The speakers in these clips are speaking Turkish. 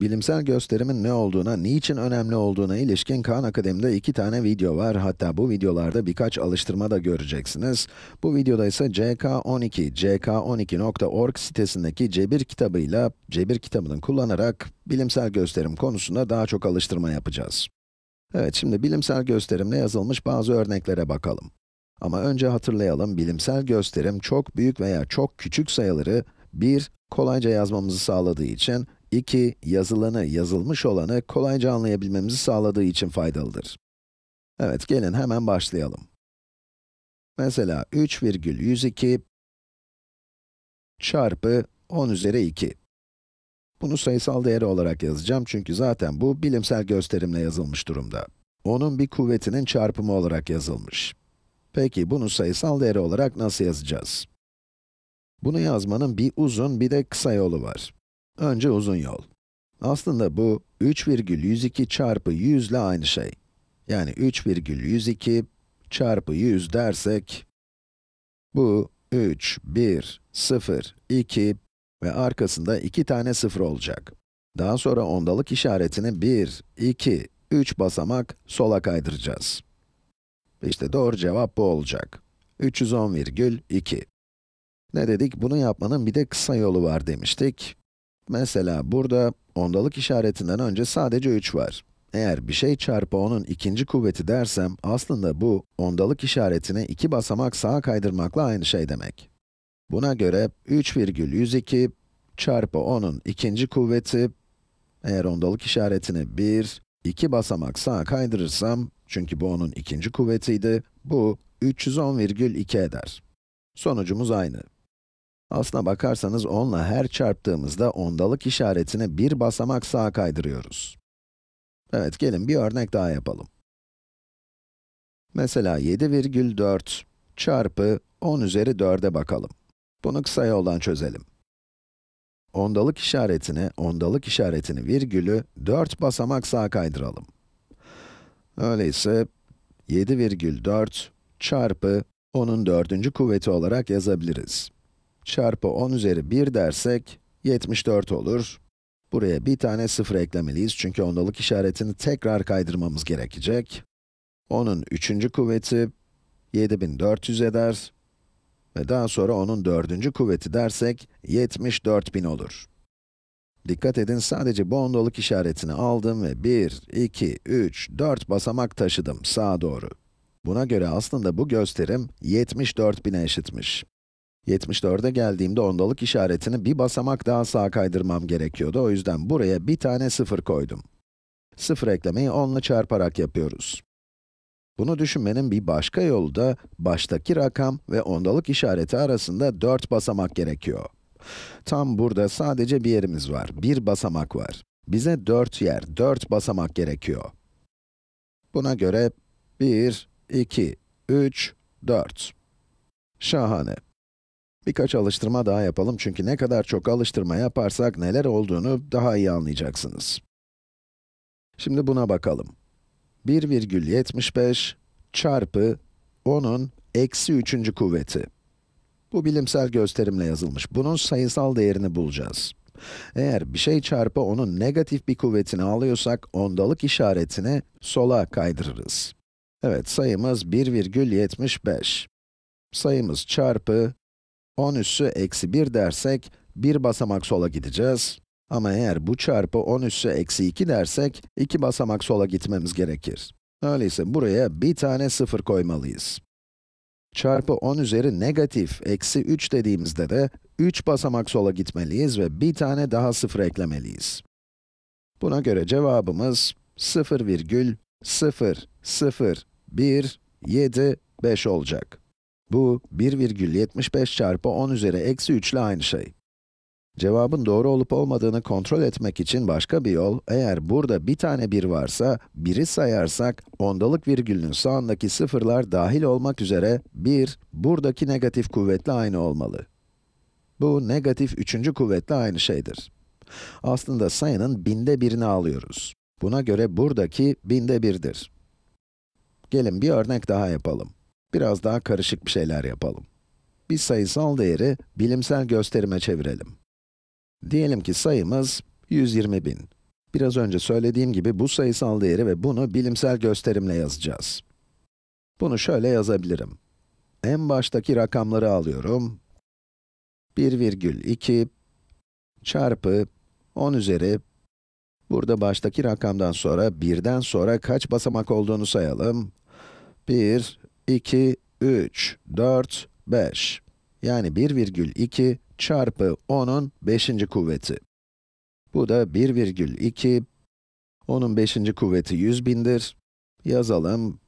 Bilimsel gösterimin ne olduğuna, niçin önemli olduğuna ilişkin Khan Akademi'de iki tane video var. Hatta bu videolarda birkaç alıştırma da göreceksiniz. Bu videoda ise CK12, ck12.org sitesindeki cebir kitabıyla, cebir kitabını kullanarak bilimsel gösterim konusunda daha çok alıştırma yapacağız. Evet, şimdi bilimsel gösterimle yazılmış bazı örneklere bakalım. Ama önce hatırlayalım, bilimsel gösterim çok büyük veya çok küçük sayıları 1, kolayca yazmamızı sağladığı için 2, yazılanı, yazılmış olanı kolayca anlayabilmemizi sağladığı için faydalıdır. Evet, gelin hemen başlayalım. Mesela 3,102 çarpı 10 üzeri 2. Bunu sayısal değeri olarak yazacağım çünkü zaten bu bilimsel gösterimle yazılmış durumda. Onun bir kuvvetinin çarpımı olarak yazılmış. Peki bunu sayısal değeri olarak nasıl yazacağız? Bunu yazmanın bir uzun bir de kısa yolu var. Önce uzun yol. Aslında bu 3,102 çarpı 100 ile aynı şey. Yani 3,102 çarpı 100 dersek, bu 3, 1, 0, 2 ve arkasında 2 tane 0 olacak. Daha sonra ondalık işaretini 1, 2, 3 basamak sola kaydıracağız. İşte doğru cevap bu olacak. 310,2. Ne dedik? Bunu yapmanın bir de kısa yolu var demiştik. Mesela burada ondalık işaretinden önce sadece 3 var. Eğer bir şey çarpı onun ikinci kuvveti dersem, aslında bu, ondalık işaretini iki basamak sağa kaydırmakla aynı şey demek. Buna göre 3,102 çarpı onun ikinci kuvveti, eğer ondalık işaretini 1, 2 basamak sağa kaydırırsam, çünkü bu onun ikinci kuvvetiydi, bu 310,2 eder. Sonucumuz aynı. Aslına bakarsanız onla her çarptığımızda ondalık işaretini bir basamak sağa kaydırıyoruz. Evet, gelin bir örnek daha yapalım. Mesela 7,4 çarpı 10 üzeri 4'e bakalım. Bunu kısa yoldan çözelim. Ondalık işaretini, ondalık işaretini virgülü 4 basamak sağa kaydıralım. Öyleyse 7,4 çarpı 10'un dördüncü kuvveti olarak yazabiliriz çarpı 10 üzeri 1 dersek 74 olur. Buraya bir tane sıfır eklemeliyiz çünkü ondalık işaretini tekrar kaydırmamız gerekecek. 10'un 3. kuvveti 7400 eder. Ve daha sonra onun dördüncü kuvveti dersek 74000 olur. Dikkat edin sadece bu ondalık işaretini aldım ve 1, 2, 3, 4 basamak taşıdım sağa doğru. Buna göre aslında bu gösterim 74.000'e eşitmiş. 74'e geldiğimde ondalık işaretini bir basamak daha sağa kaydırmam gerekiyordu. O yüzden buraya bir tane sıfır koydum. Sıfır eklemeyi 10 ile çarparak yapıyoruz. Bunu düşünmenin bir başka yolu da baştaki rakam ve ondalık işareti arasında 4 basamak gerekiyor. Tam burada sadece bir yerimiz var, bir basamak var. Bize 4 yer, 4 basamak gerekiyor. Buna göre 1, 2, 3, 4. Şahane. Birkaç alıştırma daha yapalım çünkü ne kadar çok alıştırma yaparsak neler olduğunu daha iyi anlayacaksınız. Şimdi buna bakalım. 1,75 çarpı 10'un eksi 3. kuvveti. Bu bilimsel gösterimle yazılmış. Bunun sayısal değerini bulacağız. Eğer bir şey çarpı onun negatif bir kuvvetini alıyorsak, ondalık işaretini sola kaydırırız. Evet, sayımız 1,75. Sayımız çarpı 10 üssü eksi 1 dersek, bir basamak sola gideceğiz. Ama eğer bu çarpı 10 üssü eksi 2 dersek, 2 basamak sola gitmemiz gerekir. Öyleyse buraya bir tane sıfır koymalıyız. Çarpı 10 üzeri negatif eksi 3 dediğimizde de 3 basamak sola gitmeliyiz ve bir tane daha sıfır eklemeliyiz. Buna göre cevabımız 0,00175 olacak. Bu 1,75 çarpı 10 üzeri eksi 3 ile aynı şey. Cevabın doğru olup olmadığını kontrol etmek için başka bir yol, eğer burada bir tane 1 bir varsa, 1'i sayarsak, ondalık virgülünün sağındaki sıfırlar dahil olmak üzere 1, buradaki negatif kuvvetle aynı olmalı. Bu negatif üçüncü kuvvetle aynı şeydir. Aslında sayının binde birini alıyoruz. Buna göre buradaki binde birdir. Gelin bir örnek daha yapalım. Biraz daha karışık bir şeyler yapalım. Bir sayısal değeri bilimsel gösterime çevirelim. Diyelim ki sayımız 120.000. Biraz önce söylediğim gibi bu sayısal değeri ve bunu bilimsel gösterimle yazacağız. Bunu şöyle yazabilirim. En baştaki rakamları alıyorum. 1,2 çarpı 10 üzeri Burada baştaki rakamdan sonra, birden sonra kaç basamak olduğunu sayalım. 1, 2, 3, 4, 5. Yani 1,2 çarpı 10'un 5. kuvveti. Bu da 1,2, 10'un 5. kuvveti 100 bindir. Yazalım.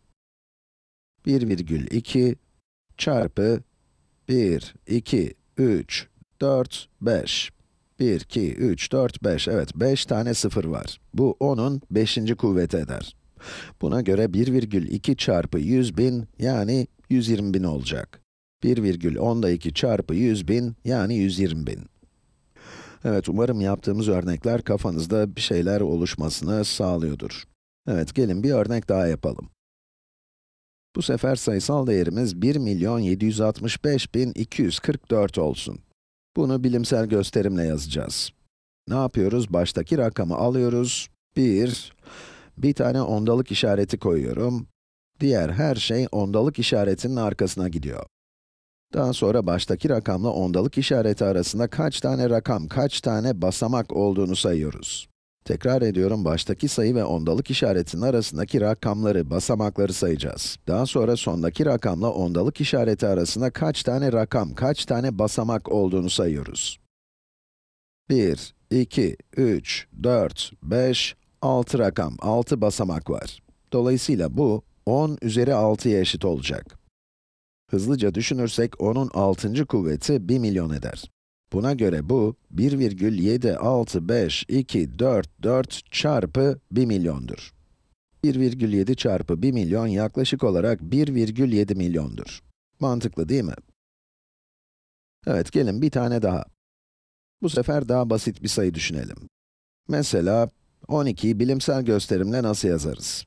1,2 çarpı 1, 2, 3, 4, 5. 1, 2, 3, 4, 5. Evet, 5 tane sıfır var. Bu 10'un 5. kuvveti eder. Buna göre 1,2 çarpı 100 bin yani 120 bin olacak. 1,10'da çarpı 100 bin yani 120 bin. Evet, umarım yaptığımız örnekler kafanızda bir şeyler oluşmasını sağlıyordur. Evet, gelin bir örnek daha yapalım. Bu sefer sayısal değerimiz 1 milyon 765 bin 244 olsun. Bunu bilimsel gösterimle yazacağız. Ne yapıyoruz? Baştaki rakamı alıyoruz. 1 bir tane ondalık işareti koyuyorum. Diğer her şey ondalık işaretinin arkasına gidiyor. Daha sonra baştaki rakamla ondalık işareti arasında kaç tane rakam, kaç tane basamak olduğunu sayıyoruz. Tekrar ediyorum, baştaki sayı ve ondalık işaretinin arasındaki rakamları, basamakları sayacağız. Daha sonra sondaki rakamla ondalık işareti arasında kaç tane rakam, kaç tane basamak olduğunu sayıyoruz. 1, 2, 3, 4, 5, 6 rakam, 6 basamak var. Dolayısıyla bu 10 üzeri 6'ya eşit olacak. Hızlıca düşünürsek 10'un 6. kuvveti 1 milyon eder. Buna göre bu 1,765244 çarpı 1 milyondur. 1,7 çarpı 1 milyon yaklaşık olarak 1,7 milyondur. Mantıklı değil mi? Evet, gelin bir tane daha. Bu sefer daha basit bir sayı düşünelim. Mesela 12'yi bilimsel gösterimle nasıl yazarız?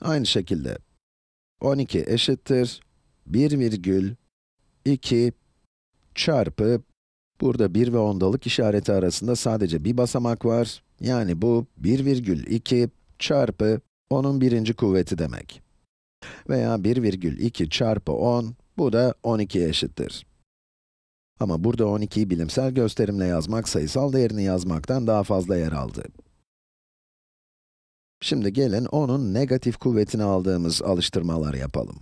Aynı şekilde 12 eşittir 1 virgül 2 çarpı burada 1 ve ondalık işareti arasında sadece bir basamak var. Yani bu 1 virgül 2 çarpı 10'un birinci kuvveti demek. Veya 1 virgül 2 çarpı 10 bu da 12 eşittir. Ama burada 12'yi bilimsel gösterimle yazmak sayısal değerini yazmaktan daha fazla yer aldı. Şimdi gelin onun negatif kuvvetini aldığımız alıştırmalar yapalım.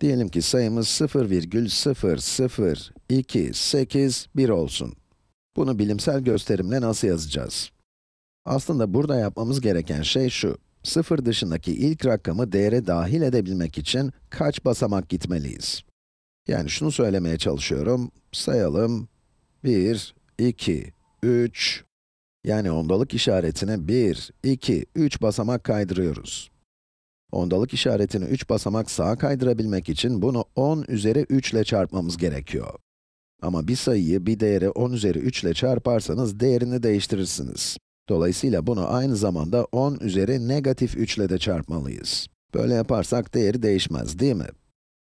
Diyelim ki sayımız 0,00281 olsun. Bunu bilimsel gösterimle nasıl yazacağız? Aslında burada yapmamız gereken şey şu. 0 dışındaki ilk rakamı değere dahil edebilmek için kaç basamak gitmeliyiz? Yani şunu söylemeye çalışıyorum. Sayalım. 1, 2, 3, yani ondalık işaretine 1, 2, 3 basamak kaydırıyoruz. Ondalık işaretini 3 basamak sağa kaydırabilmek için bunu 10 üzeri 3 ile çarpmamız gerekiyor. Ama bir sayıyı, bir değeri 10 üzeri 3 ile çarparsanız değerini değiştirirsiniz. Dolayısıyla bunu aynı zamanda 10 üzeri negatif 3 ile de çarpmalıyız. Böyle yaparsak değeri değişmez değil mi?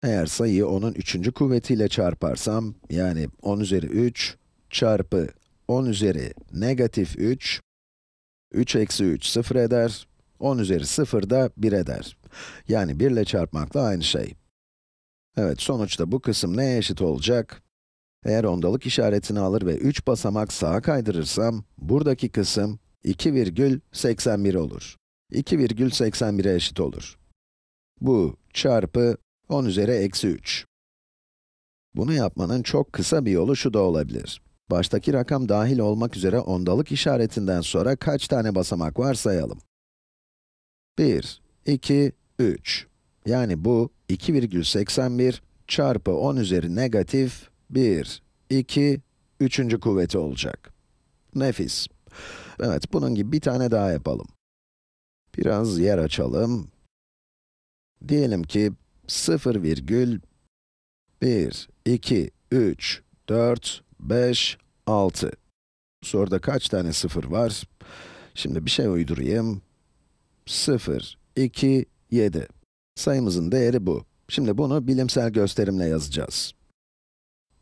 Eğer sayıyı 10'un 3. kuvvetiyle çarparsam, yani 10 üzeri 3 çarpı 10 üzeri negatif 3, 3 eksi 3 0 eder, 10 üzeri 0 da 1 eder. Yani 1 ile çarpmakla aynı şey. Evet, sonuçta bu kısım neye eşit olacak? Eğer ondalık işaretini alır ve 3 basamak sağa kaydırırsam, buradaki kısım 2,81 olur. 2,81'e eşit olur. Bu çarpı 10 üzeri eksi 3. Bunu yapmanın çok kısa bir yolu şu da olabilir. Baştaki rakam dahil olmak üzere ondalık işaretinden sonra kaç tane basamak var sayalım. 1, 2, 3. Yani bu 2,81 çarpı 10 üzeri negatif 1, 2, 3. kuvveti olacak. Nefis. Evet, bunun gibi bir tane daha yapalım. Biraz yer açalım. Diyelim ki 0,1, 2, 3, 4, 5, 6. Soruda kaç tane sıfır var? Şimdi bir şey uydurayım. 0, 2, 7. Sayımızın değeri bu. Şimdi bunu bilimsel gösterimle yazacağız.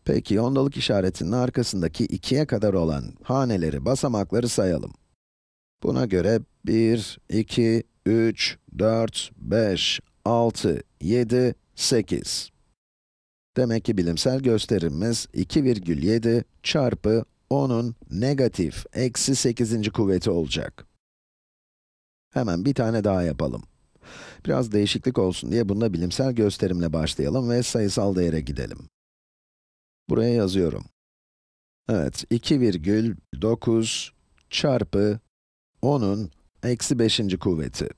Peki ondalık işaretinin arkasındaki 2'ye kadar olan haneleri, basamakları sayalım. Buna göre 1, 2, 3, 4, 5, 6, 7, 8. Demek ki bilimsel gösterimimiz 2,7 çarpı 10'un negatif eksi 8. kuvveti olacak. Hemen bir tane daha yapalım. Biraz değişiklik olsun diye bununla bilimsel gösterimle başlayalım ve sayısal değere gidelim. Buraya yazıyorum. Evet, 2,9 çarpı 10'un eksi 5. kuvveti.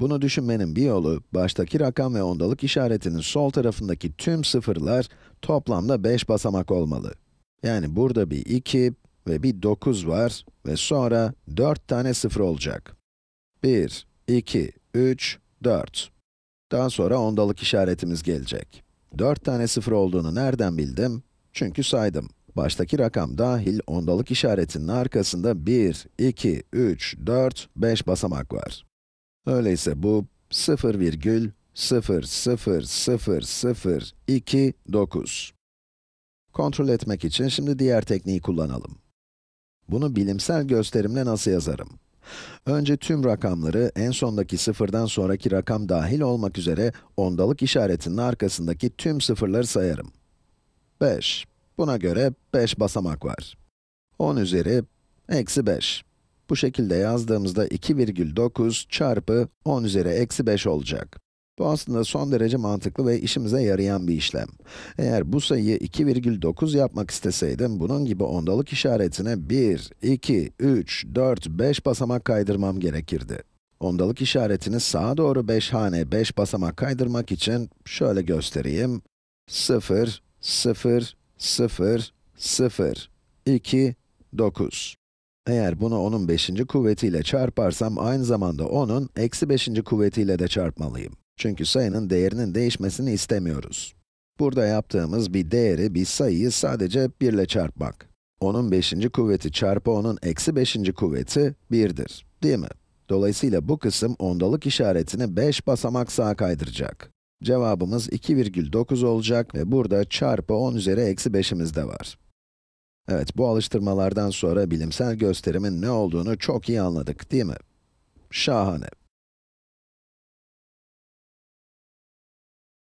Bunu düşünmenin bir yolu, baştaki rakam ve ondalık işaretinin sol tarafındaki tüm sıfırlar toplamda 5 basamak olmalı. Yani burada bir 2 ve bir 9 var ve sonra 4 tane sıfır olacak. 1, 2, 3, 4. Daha sonra ondalık işaretimiz gelecek. 4 tane sıfır olduğunu nereden bildim? Çünkü saydım. Baştaki rakam dahil ondalık işaretinin arkasında 1, 2, 3, 4, 5 basamak var. Öyleyse bu 0,00029. Kontrol etmek için şimdi diğer tekniği kullanalım. Bunu bilimsel gösterimle nasıl yazarım? Önce tüm rakamları en sondaki sıfırdan sonraki rakam dahil olmak üzere ondalık işaretinin arkasındaki tüm sıfırları sayarım. 5. Buna göre 5 basamak var. 10 üzeri eksi 5. Bu şekilde yazdığımızda 2,9 çarpı 10 üzeri eksi 5 olacak. Bu aslında son derece mantıklı ve işimize yarayan bir işlem. Eğer bu sayıyı 2,9 yapmak isteseydim, bunun gibi ondalık işaretine 1, 2, 3, 4, 5 basamak kaydırmam gerekirdi. Ondalık işaretini sağa doğru 5 hane 5 basamak kaydırmak için şöyle göstereyim. 0, 0, 0, 0, 2, 9. Eğer bunu onun 5. kuvvetiyle çarparsam, aynı zamanda onun eksi 5. kuvvetiyle de çarpmalıyım. Çünkü sayının değerinin değişmesini istemiyoruz. Burada yaptığımız bir değeri, bir sayıyı sadece 1 ile çarpmak. Onun 5. kuvveti çarpı onun eksi 5. kuvveti 1'dir, değil mi? Dolayısıyla bu kısım ondalık işaretini 5 basamak sağa kaydıracak. Cevabımız 2,9 olacak ve burada çarpı 10 üzeri eksi 5'imiz de var. Evet, bu alıştırmalardan sonra bilimsel gösterimin ne olduğunu çok iyi anladık, değil mi? Şahane.